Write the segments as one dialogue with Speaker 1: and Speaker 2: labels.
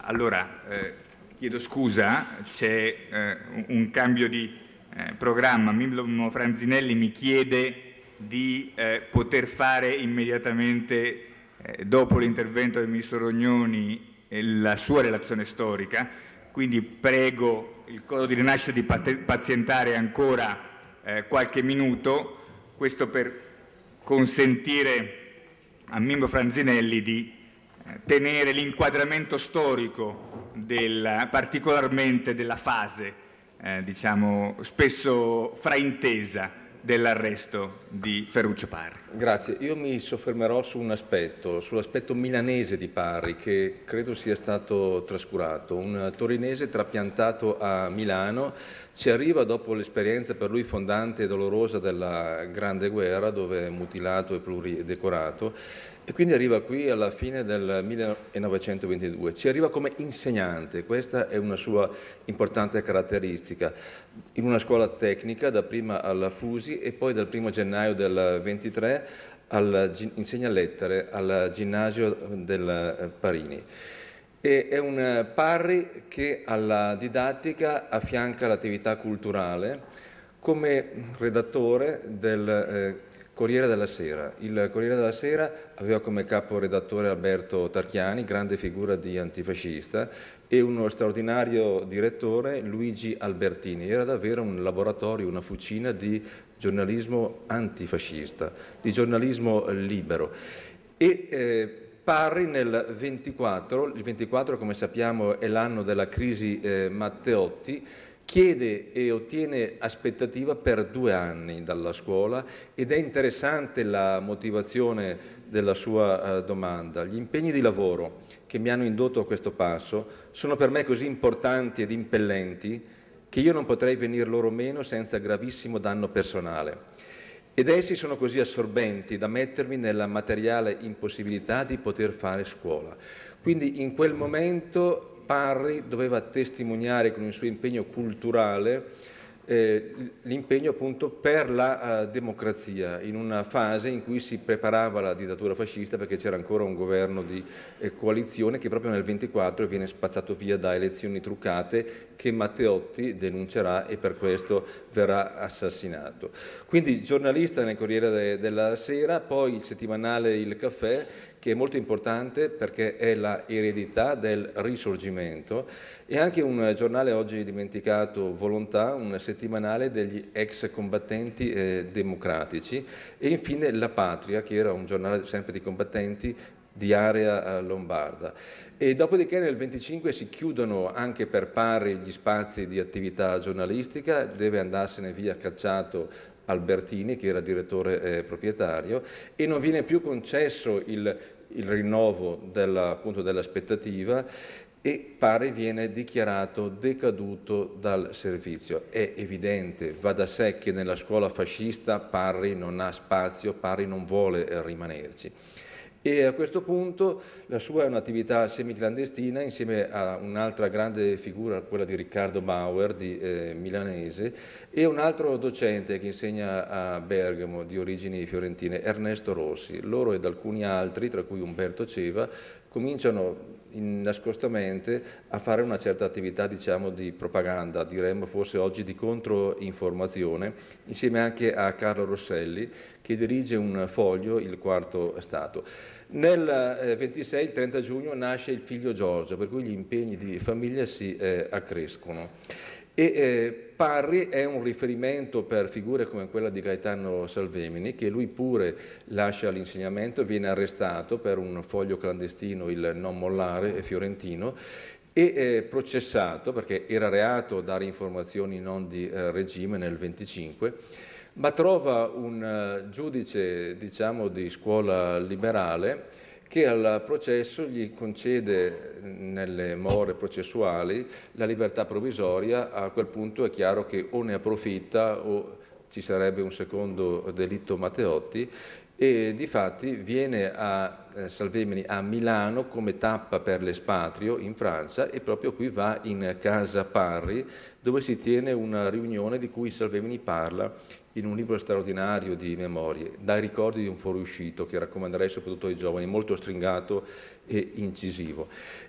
Speaker 1: Allora, eh, chiedo scusa, c'è eh, un cambio di eh, programma. Mimmo Franzinelli mi chiede di eh, poter fare immediatamente eh, dopo l'intervento del Ministro Rognoni la sua relazione storica, quindi prego il Codo di Rinascita di pazientare ancora eh, qualche minuto, questo per consentire a Mimmo Franzinelli di tenere l'inquadramento storico del, particolarmente della fase eh, diciamo, spesso fraintesa dell'arresto di Ferruccio Parri. Grazie, io mi soffermerò su un aspetto, sull'aspetto milanese di Parri che credo sia stato trascurato, un torinese trapiantato a Milano, ci arriva dopo l'esperienza per lui fondante e dolorosa della Grande Guerra dove è mutilato e pluridecorato e quindi arriva qui alla fine del 1922, ci arriva come insegnante, questa è una sua importante caratteristica, in una scuola tecnica da prima alla Fusi e poi dal 1 gennaio del 23 al, insegna lettere al ginnasio del eh, Parini. E è un Parri che alla didattica affianca l'attività culturale come redattore del eh, Corriere della Sera. Il Corriere della Sera aveva come capo redattore Alberto Tarchiani, grande figura di antifascista, e uno straordinario direttore Luigi Albertini. Era davvero un laboratorio, una fucina di giornalismo antifascista, di giornalismo libero. E, eh, Parri nel 24, il 24 come sappiamo è l'anno della crisi eh, Matteotti, chiede e ottiene aspettativa per due anni dalla scuola ed è interessante la motivazione della sua eh, domanda. Gli impegni di lavoro che mi hanno indotto a questo passo sono per me così importanti ed impellenti che io non potrei venir loro meno senza gravissimo danno personale. Ed essi sono così assorbenti da mettermi nella materiale impossibilità di poter fare scuola. Quindi in quel momento Parri doveva testimoniare con il suo impegno culturale eh, l'impegno appunto per la uh, democrazia in una fase in cui si preparava la dittatura fascista perché c'era ancora un governo di eh, coalizione che proprio nel 24 viene spazzato via da elezioni truccate che Matteotti denuncerà e per questo verrà assassinato. Quindi giornalista nel Corriere de della Sera, poi il settimanale Il Caffè che è molto importante perché è la eredità del risorgimento e anche un giornale oggi dimenticato, Volontà, un settimanale degli ex combattenti eh, democratici e infine La Patria, che era un giornale sempre di combattenti di area eh, lombarda. E dopodiché nel 25 si chiudono anche per pari gli spazi di attività giornalistica, deve andarsene via cacciato Albertini, che era direttore eh, proprietario, e non viene più concesso il, il rinnovo dell'aspettativa dell e pare viene dichiarato decaduto dal servizio. È evidente, va da sé che nella scuola fascista Parri non ha spazio, Parri non vuole rimanerci e a questo punto la sua è un'attività semiclandestina insieme a un'altra grande figura, quella di Riccardo Bauer, di eh, milanese, e un altro docente che insegna a Bergamo di origini fiorentine, Ernesto Rossi. Loro ed alcuni altri, tra cui Umberto Ceva, cominciano in, nascostamente a fare una certa attività diciamo, di propaganda, diremmo forse oggi di controinformazione, insieme anche a Carlo Rosselli che dirige un foglio, il quarto Stato. Nel 26, eh, il 30 giugno, nasce il figlio Giorgio, per cui gli impegni di famiglia si eh, accrescono. E, eh, Parri è un riferimento per figure come quella di Gaetano Salvemini, che lui pure lascia l'insegnamento, viene arrestato per un foglio clandestino, il non mollare fiorentino, e eh, processato perché era reato dare informazioni non di eh, regime nel 25, ma trova un eh, giudice diciamo, di scuola liberale che al processo gli concede eh, nelle more processuali la libertà provvisoria, a quel punto è chiaro che o ne approfitta o ci sarebbe un secondo delitto Matteotti e di fatti viene a eh, Salvemini a Milano come tappa per l'espatrio in Francia e proprio qui va in casa Parri dove si tiene una riunione di cui Salvemini parla in un libro straordinario di memorie, dai ricordi di un fuoriuscito che raccomanderei soprattutto ai giovani, molto stringato e incisivo.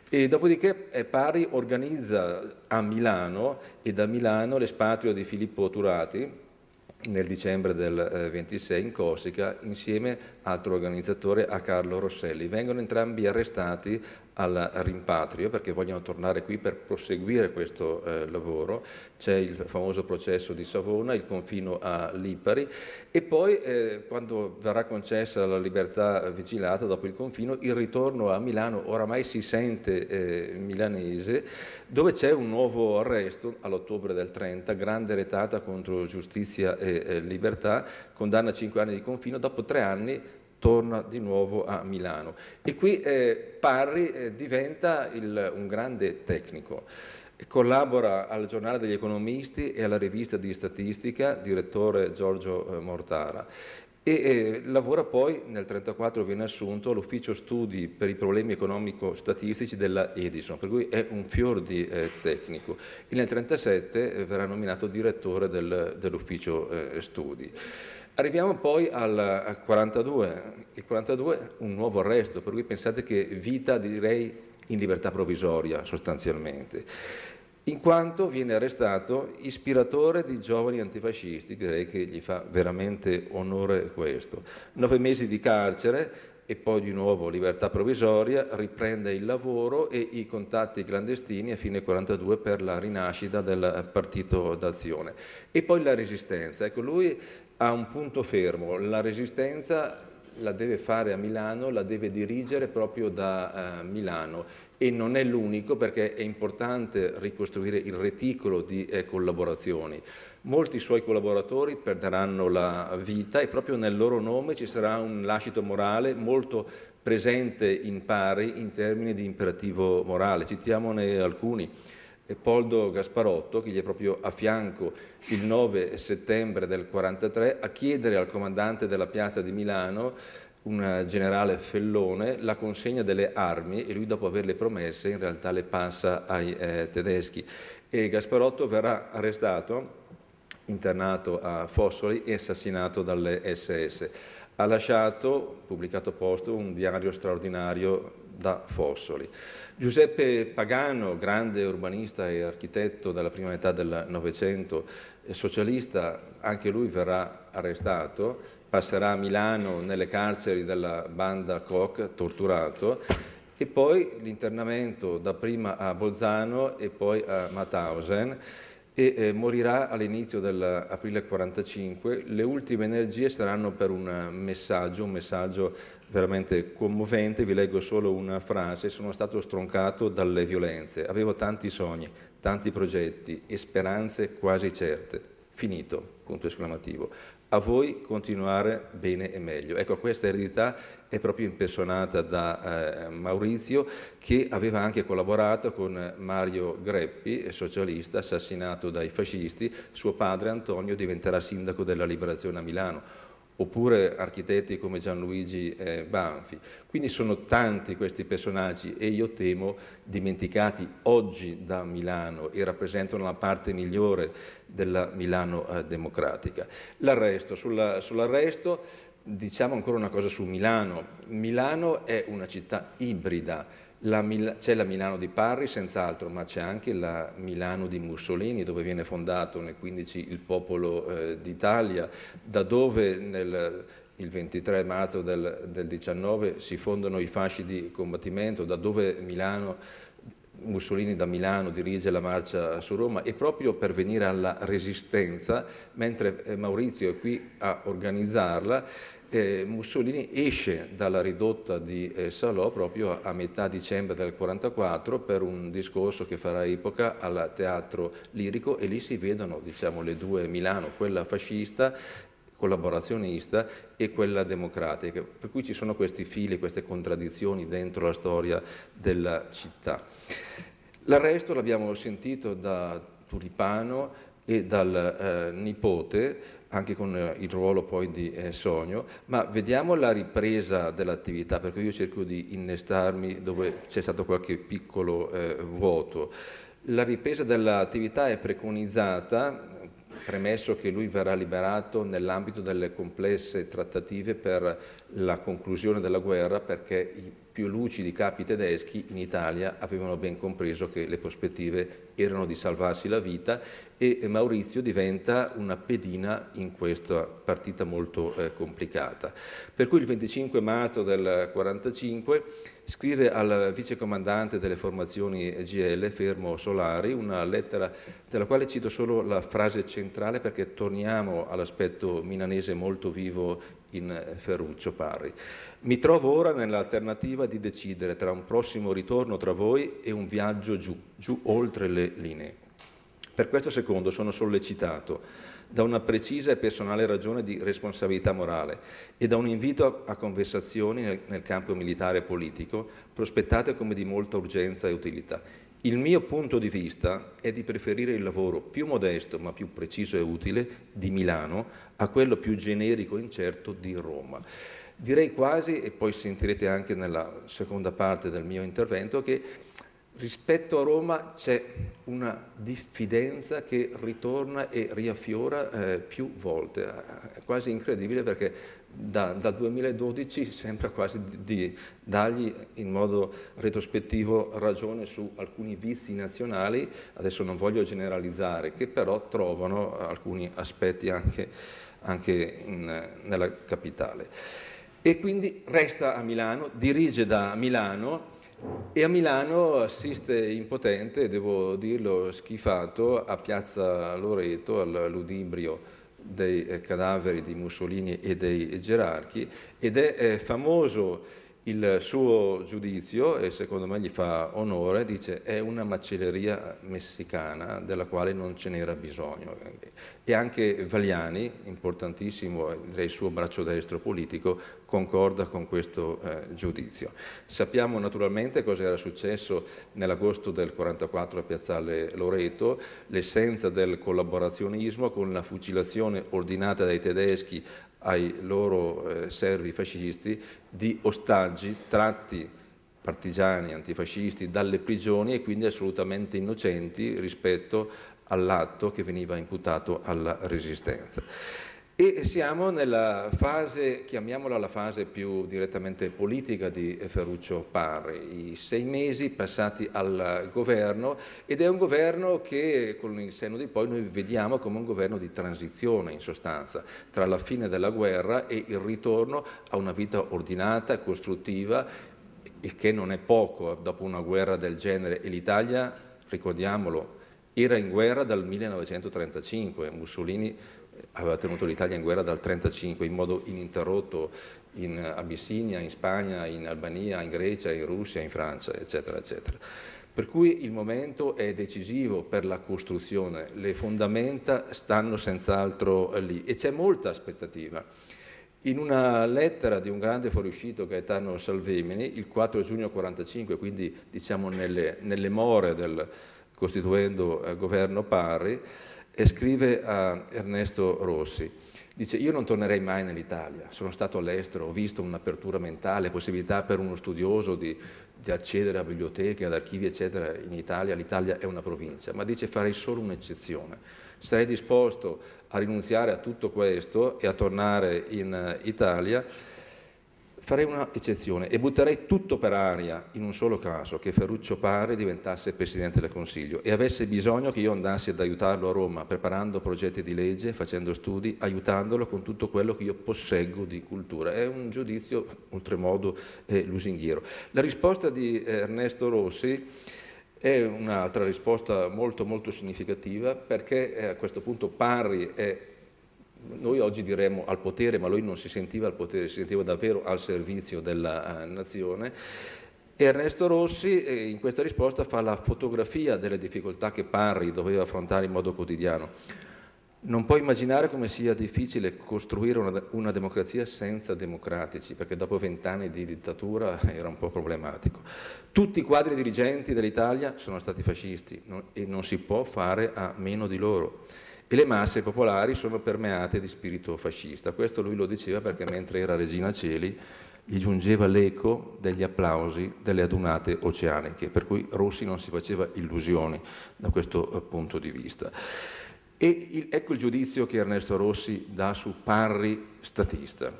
Speaker 1: E dopodiché eh, Pari organizza a Milano e da Milano l'espatrio di Filippo Turati nel dicembre del 26 eh, in Corsica insieme altro organizzatore a Carlo Rosselli. Vengono entrambi arrestati al rimpatrio perché vogliono tornare qui per proseguire questo eh, lavoro, c'è il famoso processo di Savona, il confino a Lipari e poi eh, quando verrà concessa la libertà vigilata dopo il confino il ritorno a Milano oramai si sente eh, milanese dove c'è un nuovo arresto all'ottobre del 30, grande retata contro giustizia e eh, libertà, condanna a 5 anni di confino, dopo 3 anni torna di nuovo a Milano. E qui eh, Parri eh, diventa il, un grande tecnico. Collabora al giornale degli economisti e alla rivista di statistica, direttore Giorgio eh, Mortara e eh, lavora poi nel 1934 viene assunto all'ufficio studi per i problemi economico-statistici della Edison, per cui è un fior di eh, tecnico e nel 1937 eh, verrà nominato direttore del, dell'ufficio eh, studi. Arriviamo poi al 42, il 42 un nuovo arresto, per cui pensate che vita direi in libertà provvisoria sostanzialmente, in quanto viene arrestato ispiratore di giovani antifascisti, direi che gli fa veramente onore questo. Nove mesi di carcere e poi di nuovo libertà provvisoria, riprende il lavoro e i contatti clandestini a fine 42 per la rinascita del partito d'azione. E poi la resistenza, ecco lui ha un punto fermo, la resistenza la deve fare a Milano, la deve dirigere proprio da uh, Milano e non è l'unico perché è importante ricostruire il reticolo di eh, collaborazioni. Molti suoi collaboratori perderanno la vita e proprio nel loro nome ci sarà un lascito morale molto presente in pari in termini di imperativo morale. Citiamone alcuni e Poldo Gasparotto, che gli è proprio a fianco il 9 settembre del 1943, a chiedere al comandante della piazza di Milano, un eh, generale Fellone, la consegna delle armi e lui dopo averle promesse in realtà le passa ai eh, tedeschi. E Gasparotto verrà arrestato, internato a Fossoli e assassinato dalle SS. Ha lasciato, pubblicato posto, un diario straordinario da Fossoli. Giuseppe Pagano, grande urbanista e architetto della prima metà del Novecento, socialista, anche lui verrà arrestato, passerà a Milano nelle carceri della banda Koch, torturato, e poi l'internamento dapprima a Bolzano e poi a Mauthausen e eh, morirà all'inizio dell'aprile 45, le ultime energie saranno per un messaggio, un messaggio veramente commovente, vi leggo solo una frase, sono stato stroncato dalle violenze, avevo tanti sogni, tanti progetti e speranze quasi certe, finito, punto esclamativo, a voi continuare bene e meglio. Ecco, questa eredità è proprio impersonata da eh, Maurizio che aveva anche collaborato con Mario Greppi, socialista assassinato dai fascisti, suo padre Antonio diventerà sindaco della Liberazione a Milano oppure architetti come Gianluigi eh, Banfi. Quindi sono tanti questi personaggi e io temo dimenticati oggi da Milano e rappresentano la parte migliore della Milano eh, democratica. L'arresto, sulla, sull'arresto diciamo ancora una cosa su Milano. Milano è una città ibrida c'è la Milano di Parri senz'altro, ma c'è anche la Milano di Mussolini dove viene fondato nel 15 il popolo eh, d'Italia, da dove nel, il 23 marzo del, del 19 si fondano i fasci di combattimento, da dove Milano Mussolini da Milano dirige la marcia su Roma e proprio per venire alla resistenza, mentre eh, Maurizio è qui a organizzarla, eh, Mussolini esce dalla ridotta di eh, Salò proprio a, a, metà dicembre del 1944 per un discorso che farà epoca al teatro lirico e lì si vedono diciamo, le due Milano, quella fascista collaborazionista e quella democratica, per cui ci sono questi fili, queste contraddizioni dentro la storia della città. L'arresto l'abbiamo sentito da Tulipano e dal eh, nipote, anche con eh, il ruolo poi di eh, Sogno, ma vediamo la ripresa dell'attività, perché io cerco di innestarmi dove c'è stato qualche piccolo eh, vuoto. La ripresa dell'attività è preconizzata premesso che lui verrà liberato nell'ambito delle complesse trattative per la conclusione della guerra perché i più lucidi capi tedeschi in Italia avevano ben compreso che le prospettive erano di salvarsi la vita e Maurizio diventa una pedina in questa partita molto eh, complicata. Per cui il 25 marzo del 1945 scrive al vicecomandante delle formazioni GL, Fermo Solari, una lettera della quale cito solo la frase centrale perché torniamo all'aspetto milanese molto vivo in eh, Ferruccio Parri. Mi trovo ora nell'alternativa di decidere tra un prossimo ritorno tra voi e un viaggio giù, giù oltre le linee. Per questo secondo sono sollecitato da una precisa e personale ragione di responsabilità morale e da un invito a conversazioni nel, nel campo militare e politico prospettate come di molta urgenza e utilità il mio punto di vista è di preferire il lavoro più modesto ma più preciso e utile di Milano a quello più generico e incerto di Roma. Direi quasi, e poi sentirete anche nella seconda parte del mio intervento, che rispetto a Roma c'è una diffidenza che ritorna e riaffiora eh, più volte, è quasi incredibile perché da, dal 2012 sembra quasi di dargli in modo retrospettivo ragione su alcuni vizi nazionali, adesso non voglio generalizzare, che però trovano alcuni aspetti anche, anche in, nella capitale. E quindi resta a Milano, dirige da Milano e a Milano assiste impotente, devo dirlo, schifato a Piazza Loreto, al Ludibrio dei eh, cadaveri di Mussolini e dei gerarchi ed è eh, famoso il suo giudizio, e secondo me gli fa onore, dice è una macelleria messicana della quale non ce n'era bisogno. E anche Valiani, importantissimo, direi il suo braccio destro politico, concorda con questo eh, giudizio. Sappiamo naturalmente cosa era successo nell'agosto del 1944 a Piazzale Loreto, l'essenza del collaborazionismo con la fucilazione ordinata dai tedeschi ai loro eh, servi fascisti di ostaggi tratti partigiani antifascisti dalle prigioni e quindi assolutamente innocenti rispetto all'atto che veniva imputato alla resistenza. E siamo nella fase, chiamiamola la fase più direttamente politica di Ferruccio Parri, i sei mesi passati al governo ed è un governo che con il senno di poi noi vediamo come un governo di transizione in sostanza, tra la fine della guerra e il ritorno a una vita ordinata, costruttiva, il che non è poco dopo una guerra del genere e l'Italia, ricordiamolo, era in guerra dal 1935, Mussolini aveva tenuto l'Italia in guerra dal 1935 in modo ininterrotto in Abissinia, in Spagna, in Albania, in Grecia, in Russia, in Francia, eccetera, eccetera. Per cui il momento è decisivo per la costruzione, le fondamenta stanno senz'altro lì e c'è molta aspettativa. In una lettera di un grande fuoriuscito Gaetano Salvemini, il 4 giugno 1945, quindi diciamo nelle, nelle more del costituendo eh, governo Parri, e scrive a Ernesto Rossi, dice io non tornerei mai nell'Italia, sono stato all'estero, ho visto un'apertura mentale, possibilità per uno studioso di, di accedere a biblioteche, ad archivi eccetera in Italia, l'Italia è una provincia, ma dice farei solo un'eccezione, sarei disposto a rinunziare a tutto questo e a tornare in eh, Italia farei una eccezione e butterei tutto per aria in un solo caso, che Ferruccio Pare diventasse Presidente del Consiglio e avesse bisogno che io andassi ad aiutarlo a Roma, preparando progetti di legge, facendo studi, aiutandolo con tutto quello che io posseggo di cultura. È un giudizio oltremodo eh, lusinghiero. La risposta di Ernesto Rossi è un'altra risposta molto molto significativa perché eh, a questo punto Parri è noi oggi diremmo al potere, ma lui non si sentiva al potere, si sentiva davvero al servizio della eh, nazione. E Ernesto Rossi eh, in questa risposta fa la fotografia delle difficoltà che Parri doveva affrontare in modo quotidiano. Non puoi immaginare come sia difficile costruire una, una democrazia senza democratici, perché dopo vent'anni di dittatura era un po' problematico. Tutti i quadri dirigenti dell'Italia sono stati fascisti non, e non si può fare a meno di loro e le masse popolari sono permeate di spirito fascista. Questo lui lo diceva perché mentre era Regina Celi gli giungeva l'eco degli applausi delle adunate oceaniche, per cui Rossi non si faceva illusioni da questo eh, punto di vista. E il, ecco il giudizio che Ernesto Rossi dà su Parri statista.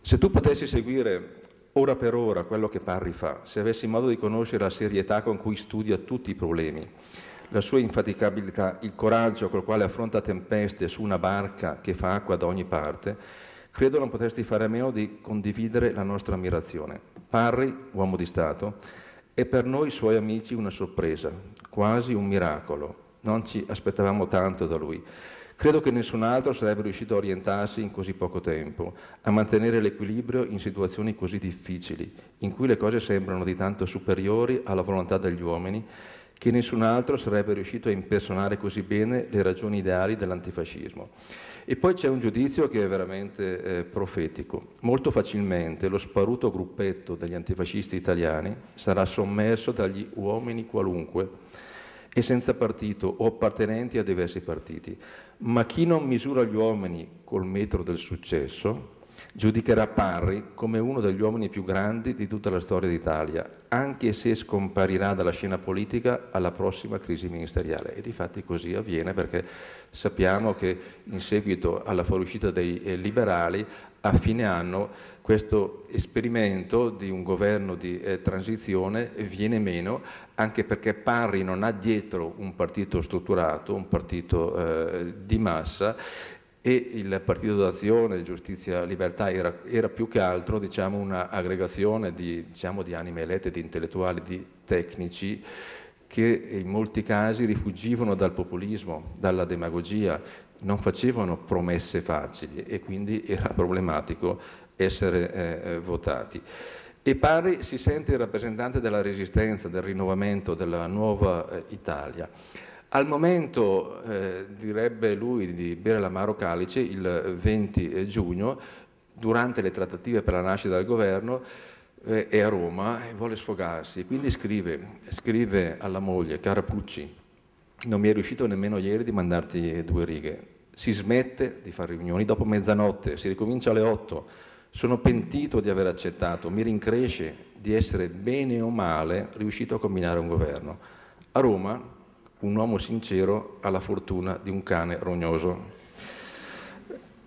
Speaker 1: Se tu potessi seguire ora per ora quello che Parri fa, se avessi modo di conoscere la serietà con cui studia tutti i problemi, la sua infaticabilità, il coraggio col quale affronta tempeste su una barca che fa acqua da ogni parte, credo non potresti fare a meno di condividere la nostra ammirazione. Parri, uomo di Stato, è per noi suoi amici una sorpresa, quasi un miracolo. Non ci aspettavamo tanto da lui. Credo che nessun altro sarebbe riuscito a orientarsi in così poco tempo, a mantenere l'equilibrio in situazioni così difficili, in cui le cose sembrano di tanto superiori alla volontà degli uomini che nessun altro sarebbe riuscito a impersonare così bene le ragioni ideali dell'antifascismo. E poi c'è un giudizio che è veramente eh, profetico. Molto facilmente lo sparuto gruppetto degli antifascisti italiani sarà sommerso dagli uomini qualunque e senza partito o appartenenti a diversi partiti. Ma chi non misura gli uomini col metro del successo giudicherà Parri come uno degli uomini più grandi di tutta la storia d'Italia, anche se scomparirà dalla scena politica alla prossima crisi ministeriale. E di fatti così avviene perché sappiamo che in seguito alla fuoriuscita dei eh, liberali a fine anno questo esperimento di un governo di eh, transizione viene meno anche perché Parri non ha dietro un partito strutturato, un partito eh, di massa e il Partito d'Azione, Giustizia e Libertà era, era più che altro diciamo, un'aggregazione di, diciamo, di anime elette, di intellettuali, di tecnici che in molti casi rifugivano dal populismo, dalla demagogia, non facevano promesse facili e quindi era problematico essere eh, eh votati. E pari si sente il rappresentante della resistenza, del rinnovamento, della nuova eh, Italia. Al momento, eh, direbbe lui, di bere l'amaro calice, il 20 eh, giugno, durante le trattative per la nascita del governo, eh, è a Roma e vuole sfogarsi. Quindi scrive, scrive alla moglie, cara Pucci, non mi è riuscito nemmeno ieri di mandarti due righe. Si smette di fare riunioni dopo mezzanotte, si ricomincia alle 8. Sono pentito di aver accettato, mi rincresce di essere bene o male riuscito a combinare un governo. A Roma un uomo sincero ha la fortuna di un cane rognoso.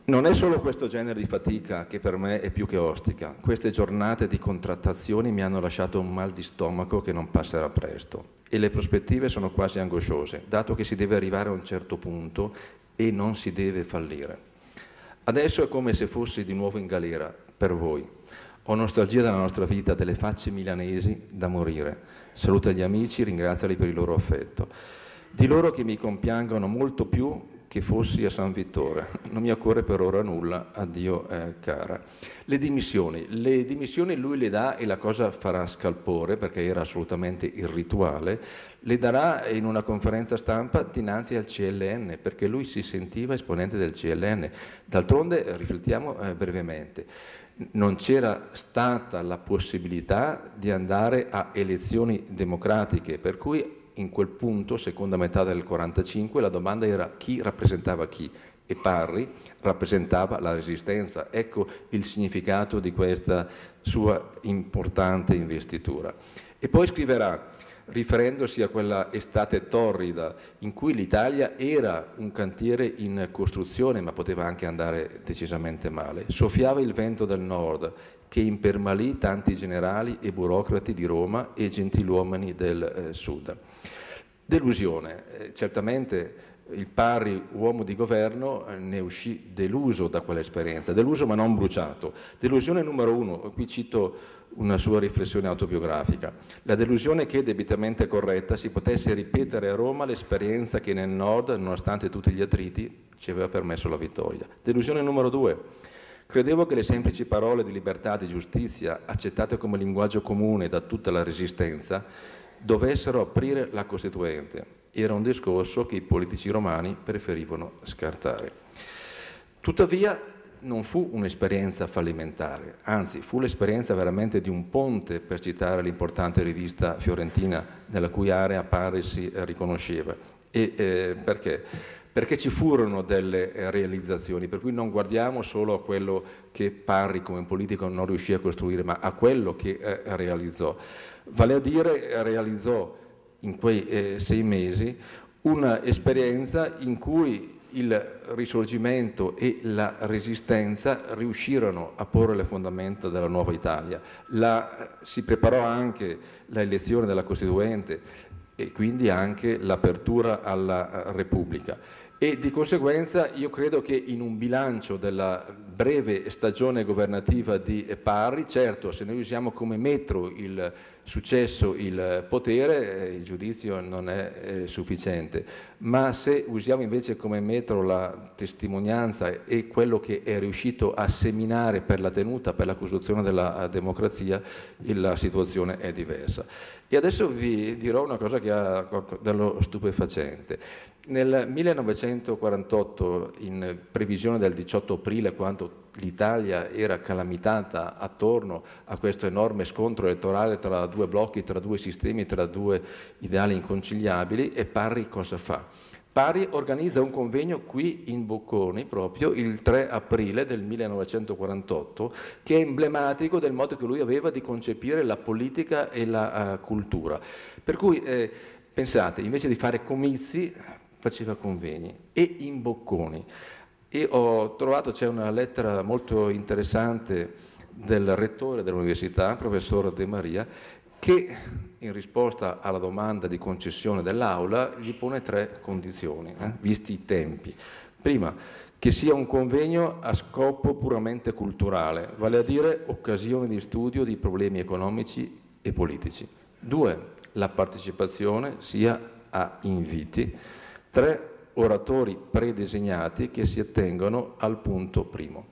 Speaker 1: Non è solo questo genere di fatica che per me è più che ostica. Queste giornate di contrattazioni mi hanno lasciato un mal di stomaco che non passerà presto e le prospettive sono quasi angosciose, dato che si deve arrivare a un certo punto e non si deve fallire. Adesso è come se fossi di nuovo in galera, per voi. Ho nostalgia della nostra vita, delle facce milanesi da morire. Saluta gli amici, ringraziali per il loro affetto di loro che mi compiangono molto più che fossi a San Vittore. Non mi occorre per ora nulla, addio eh, cara. Le dimissioni. Le dimissioni lui le dà e la cosa farà scalpore perché era assolutamente irrituale. Le darà in una conferenza stampa dinanzi al CLN perché lui si sentiva esponente del CLN. D'altronde, riflettiamo eh, brevemente, non c'era stata la possibilità di andare a elezioni democratiche, per cui in quel punto, seconda metà del 1945, la domanda era chi rappresentava chi e Parri rappresentava la resistenza. Ecco il significato di questa sua importante investitura. E poi scriverà, riferendosi a quella estate torrida in cui l'Italia era un cantiere in costruzione ma poteva anche andare decisamente male, soffiava il vento del nord che impermalì tanti generali e burocrati di Roma e gentiluomini del eh, sud. Delusione, eh, certamente il pari uomo di governo eh, ne uscì deluso da quell'esperienza, deluso ma non bruciato. Delusione numero uno, qui cito una sua riflessione autobiografica, la delusione che debitamente corretta si potesse ripetere a Roma l'esperienza che nel nord, nonostante tutti gli attriti, ci aveva permesso la vittoria. Delusione numero due, credevo che le semplici parole di libertà, di giustizia, accettate come linguaggio comune da tutta la resistenza, dovessero aprire la Costituente. Era un discorso che i politici romani preferivano scartare. Tuttavia non fu un'esperienza fallimentare, anzi fu l'esperienza veramente di un ponte per citare l'importante rivista fiorentina nella cui area Parri si riconosceva. E, eh, perché? perché ci furono delle eh, realizzazioni, per cui non guardiamo solo a quello che Parri come politico non riuscì a costruire, ma a quello che eh, realizzò. Vale a dire realizzò in quei eh, sei mesi un'esperienza in cui il risorgimento e la resistenza riuscirono a porre le fondamenta della nuova Italia. La, si preparò anche l'elezione della Costituente e quindi anche l'apertura alla eh, Repubblica e di conseguenza io credo che in un bilancio della breve stagione governativa di Parri, certo se noi usiamo come metro il successo, il potere, eh, il giudizio non è eh, sufficiente, ma se usiamo invece come metro la testimonianza e quello che è riuscito a seminare per la tenuta, per la costruzione della eh, democrazia, la situazione è diversa. E adesso vi dirò una cosa che ha dello stupefacente. Nel 1948, in previsione del 18 aprile, quando l'Italia era calamitata attorno a questo enorme scontro elettorale tra due blocchi, tra due sistemi, tra due ideali inconciliabili, e Parri cosa fa? Parri organizza un convegno qui in Bocconi proprio il 3 aprile del 1948 che è emblematico del modo che lui aveva di concepire la politica e la uh, cultura. Per cui eh, pensate, invece di fare comizi faceva convegni e in bocconi. E ho trovato, c'è una lettera molto interessante del rettore dell'università, professor De Maria, che in risposta alla domanda di concessione dell'aula gli pone tre condizioni, eh, visti i tempi. Prima, che sia un convegno a scopo puramente culturale, vale a dire occasione di studio di problemi economici e politici. Due, la partecipazione sia a inviti tre oratori predesignati che si attengono al punto primo.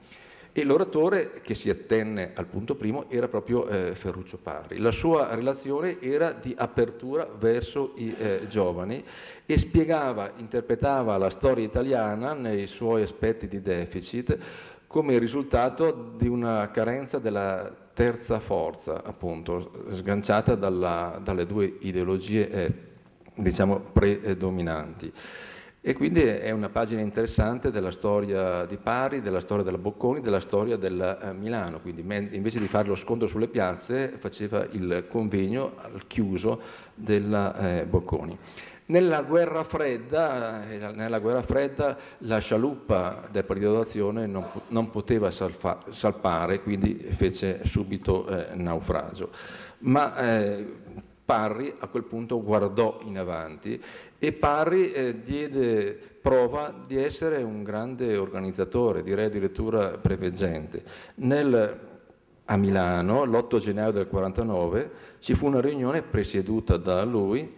Speaker 1: E l'oratore che si attenne al punto primo era proprio eh, Ferruccio Parri. La sua relazione era di apertura verso i eh, giovani e spiegava, interpretava la storia italiana nei suoi aspetti di deficit come il risultato di una carenza della terza forza, appunto, sganciata dalla, dalle due ideologie eh, diciamo, predominanti. E quindi è una pagina interessante della storia di Pari, della storia della Bocconi, della storia del eh, Milano. Quindi invece di fare lo scontro sulle piazze faceva il convegno al chiuso della eh, Bocconi. Nella guerra, fredda, eh, nella guerra fredda, la scialuppa del periodo d'azione non, non, poteva salfa, salpare, quindi fece subito eh, naufragio. Ma eh, Parri a quel punto guardò in avanti e Parri eh, diede prova di essere un grande organizzatore, direi addirittura preveggente. Nel a Milano l'8 gennaio del 49 ci fu una riunione presieduta da lui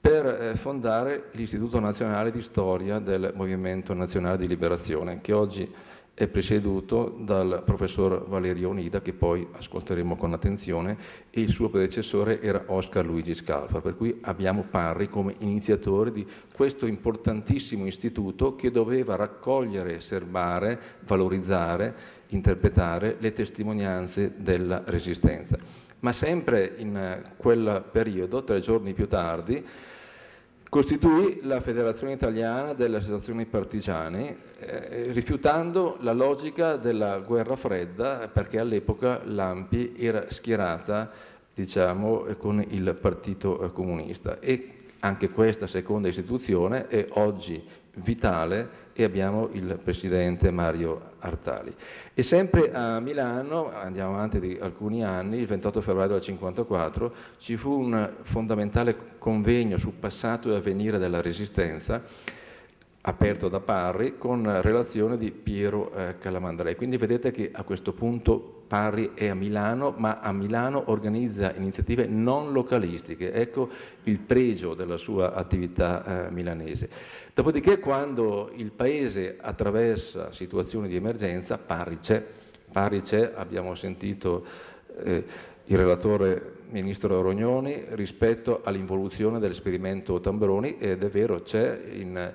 Speaker 1: per eh, fondare l'Istituto Nazionale di Storia del Movimento Nazionale di Liberazione, che oggi è preceduto dal professor Valerio Onida, che poi ascolteremo con attenzione, e il suo predecessore era Oscar Luigi Scalfa, per cui abbiamo Parri come iniziatore di questo importantissimo istituto che doveva raccogliere, serbare, valorizzare, interpretare le testimonianze della Resistenza. Ma sempre in quel periodo, tre giorni più tardi, Costituì la Federazione Italiana delle Associazioni Partigiane, eh, rifiutando la logica della guerra fredda perché all'epoca l'AMPI era schierata diciamo, con il Partito Comunista e anche questa seconda istituzione è oggi vitale e abbiamo il presidente Mario Artali. E sempre a Milano, andiamo avanti di alcuni anni, il 28 febbraio del 1954, ci fu un fondamentale convegno sul passato e avvenire della Resistenza, aperto da Parri, con relazione di Piero eh, Calamandrei. Quindi vedete che a questo punto Parri è a Milano, ma a Milano organizza iniziative non localistiche, ecco il pregio della sua attività eh, milanese. Dopodiché quando il paese attraversa situazioni di emergenza, Parri c'è, Parri c'è, abbiamo sentito eh, il relatore ministro Rognoni rispetto all'involuzione dell'esperimento Tambroni ed è vero c'è in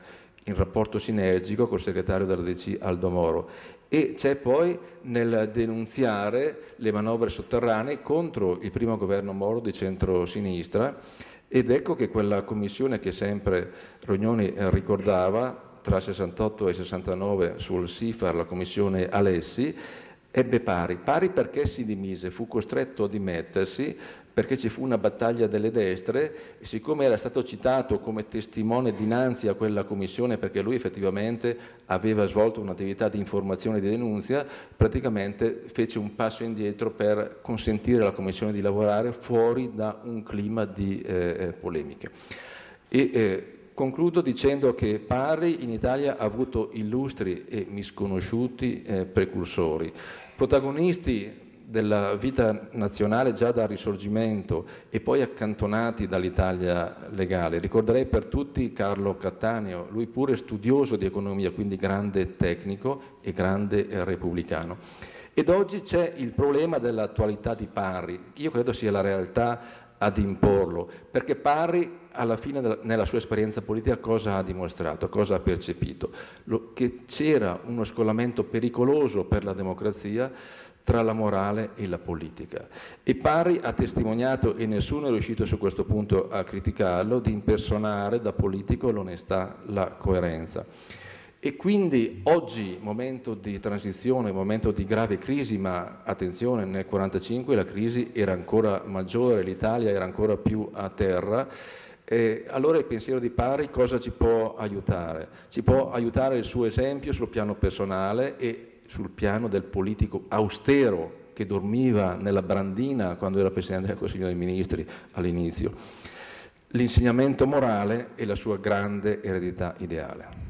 Speaker 1: in rapporto sinergico col segretario della DC Aldo Moro e c'è poi nel denunziare le manovre sotterranee contro il primo governo Moro di centrosinistra ed ecco che quella commissione che sempre Rognoni eh, ricordava tra 68 e 69 sul SIFAR, la commissione Alessi, ebbe pari. Pari perché si dimise, fu costretto a dimettersi perché ci fu una battaglia delle destre e siccome era stato citato come testimone dinanzi a quella commissione perché lui effettivamente aveva svolto un'attività di informazione e di denunzia, praticamente fece un passo indietro per consentire alla commissione di lavorare fuori da un clima di eh, eh polemiche. E, eh, Concludo dicendo che Pari in Italia ha avuto illustri e misconosciuti eh, precursori protagonisti della vita nazionale già dal risorgimento e poi accantonati dall'Italia legale. Ricorderei per tutti Carlo Cattaneo, lui pure studioso di economia, quindi grande tecnico e grande eh, repubblicano. Ed oggi c'è il problema dell'attualità di Parri, io credo sia la realtà ad imporlo, perché Parri alla fine nella sua esperienza politica cosa ha dimostrato, cosa ha percepito? che c'era uno scollamento pericoloso per la democrazia tra la morale e la politica. E Pari ha testimoniato, e nessuno è riuscito su questo punto a criticarlo, di impersonare da politico l'onestà, la coerenza. E quindi oggi, momento di transizione, momento di grave crisi, ma attenzione, nel 1945 la crisi era ancora maggiore, l'Italia era ancora più a terra, e allora il pensiero di Pari cosa ci può aiutare? Ci può aiutare il suo esempio sul piano personale e sul piano del politico austero che dormiva nella brandina quando era Presidente del Consiglio dei Ministri all'inizio. L'insegnamento morale è la sua grande eredità ideale.